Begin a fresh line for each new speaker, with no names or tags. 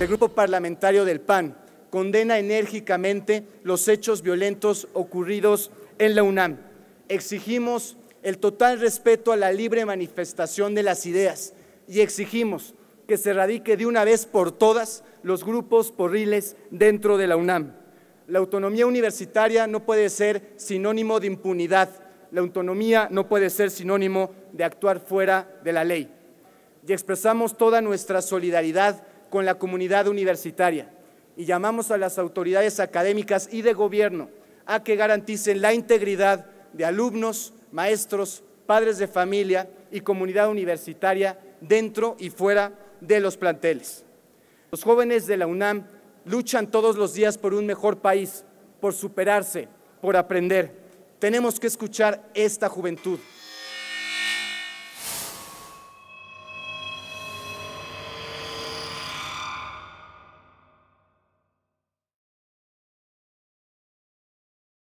El Grupo Parlamentario del PAN condena enérgicamente los hechos violentos ocurridos en la UNAM. Exigimos el total respeto a la libre manifestación de las ideas y exigimos que se radique de una vez por todas los grupos porriles dentro de la UNAM. La autonomía universitaria no puede ser sinónimo de impunidad. La autonomía no puede ser sinónimo de actuar fuera de la ley. Y expresamos toda nuestra solidaridad con la comunidad universitaria y llamamos a las autoridades académicas y de gobierno a que garanticen la integridad de alumnos, maestros, padres de familia y comunidad universitaria dentro y fuera de los planteles. Los jóvenes de la UNAM luchan todos los días por un mejor país, por superarse, por aprender. Tenemos que escuchar esta juventud.